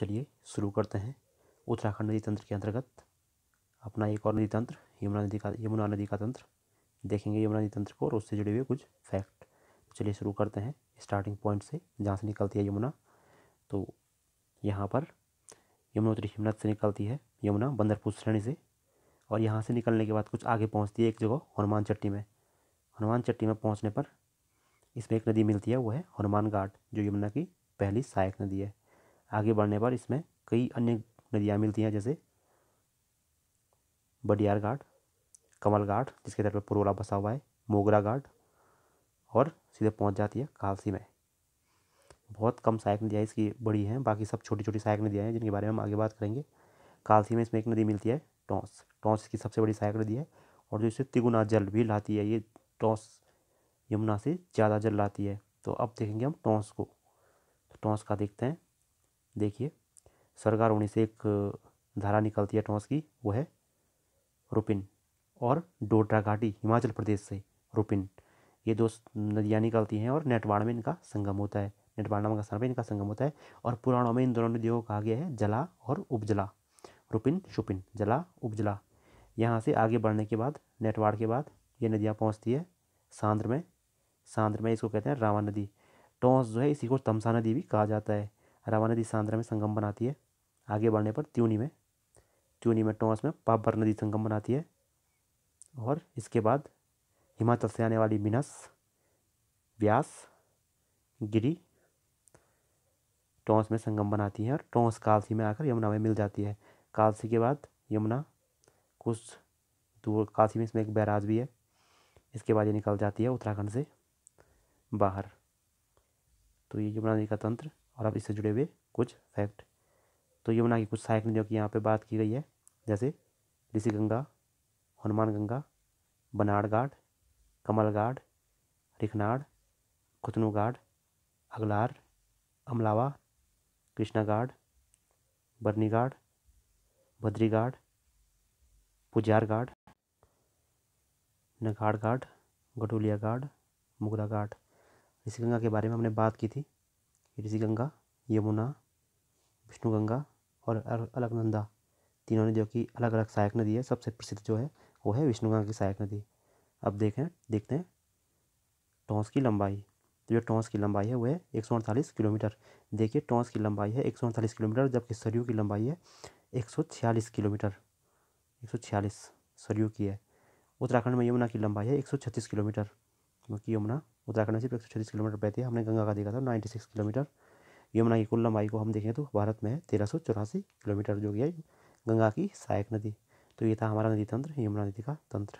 चलिए शुरू करते हैं उत्तराखंड नदी तंत्र के अंतर्गत अपना एक और नदी तंत्र यमुना नदी का यमुना नदी का तंत्र देखेंगे यमुना नदी तंत्र को और उससे जुड़े हुए कुछ फैक्ट तो चलिए शुरू करते हैं स्टार्टिंग पॉइंट से जहाँ से निकलती है यमुना तो यहाँ पर यमुनोत्री हिमनाथ से निकलती है यमुना बंदरपुर श्रेणी से और यहाँ से निकलने के बाद कुछ आगे पहुँचती है एक जगह हनुमान चट्टी में हनुमान चट्टी में पहुँचने पर इसमें एक नदी मिलती है वो है हनुमान घाट जो यमुना की पहली सहायक नदी है आगे बढ़ने पर इसमें कई अन्य नदियाँ मिलती हैं जैसे बडियार घाट कमल घाट जिसके तट पर पुरोला बसा हुआ है मोगरा घाट और सीधे पहुंच जाती है कालसी में बहुत कम सहायक नदियाँ इसकी बड़ी हैं बाकी सब छोटी छोटी सहायक नदियाँ हैं जिनके बारे में हम आगे बात करेंगे कालसी में इसमें एक नदी मिलती है टोंस टोंस की सबसे बड़ी सहायक नदी है और जो इसे तिगुना जल भी लाती है ये टोंस यमुना से ज़्यादा जल लाती है तो अब देखेंगे हम टोंस को तो टोंस का देखते हैं देखिए सरकार उन्हीं से एक धारा निकलती है टोंस की वो है रुपिन और डोडरा घाटी हिमाचल प्रदेश से रुपिन ये दो नदियाँ निकलती हैं और नेटवाड़ में इनका संगम होता है नेटवाड़ नामक स्थान पर इनका संगम होता है और पुराणों में इन दोनों नदियों को कहा गया है जला और उपजला रुपिन शुपिन जला उपजला यहाँ से आगे बढ़ने के बाद नेटवाड़ के बाद ये नदियाँ पहुँचती है सांद्र में सांद्र में इसको कहते हैं रावा नदी टोंस जो है इसी को तमसा नदी भी कहा जाता है रवा नदी सांद्रा में संगम बनाती है आगे बढ़ने पर त्यूनी में त्यूनी में टोंस में पापर नदी संगम बनाती है और इसके बाद हिमाचल से आने वाली मिनस व्यास गिरी टोंस में संगम बनाती है और टोंस कालसी में आकर यमुना में मिल जाती है कालसी के बाद यमुना कुछ दूर कालसी में इसमें एक बैराज भी है इसके बाद ये निकल जाती है उत्तराखंड से बाहर तो ये यमुना नदी का तंत्र और अब इससे जुड़े हुए कुछ फैक्ट तो यमुना की कुछ सहायक नदियों की यहाँ पे बात की गई है जैसे ऋषि गंगा हनुमान गंगा बनाड़ घाट कमल घाट रिखनाड़ खुतनू घाट अगलार अमलावा कृष्णा घाट बरनी घाट भद्री घाट पुजार घाट नगाड़ घाट गडोलिया घाट मुगरा घाट ऋषि गंगा के बारे में हमने बात की थी ऋषि गंगा यमुना विष्णु गंगा और अलकनंदा तीनों ने जो कि अलग अलग सहायक नदी है सबसे प्रसिद्ध जो है वो है विष्णु गंगा की सहायक नदी अब देखें देखते हैं टोंस की लंबाई तो जो टोंस की लंबाई है वो है एक सौ अड़तालीस किलोमीटर देखिए टोंस की लंबाई है एक सौ अड़तालीस किलोमीटर जबकि सरयू की लंबाई है एक सौ छियालीस किलोमीटर एक सौ छियालीस सरयू की है उत्तराखंड में यमुना की लंबाई है एक सौ छत्तीस किलोमीटर क्योंकि यमुना उत्तराखंड से एक सौ छत्तीस किलोमीटर बहती है हमने गंगा का देखा था नाइन्टी सिक्स किलोमीटर यमुना की कुल लंबाई को हम देखें तो भारत में है तेरह सौ चौरासी किलोमीटर जो कि गंगा की सहायक नदी तो ये था हमारा नदी तंत्र यमुना नदी का तंत्र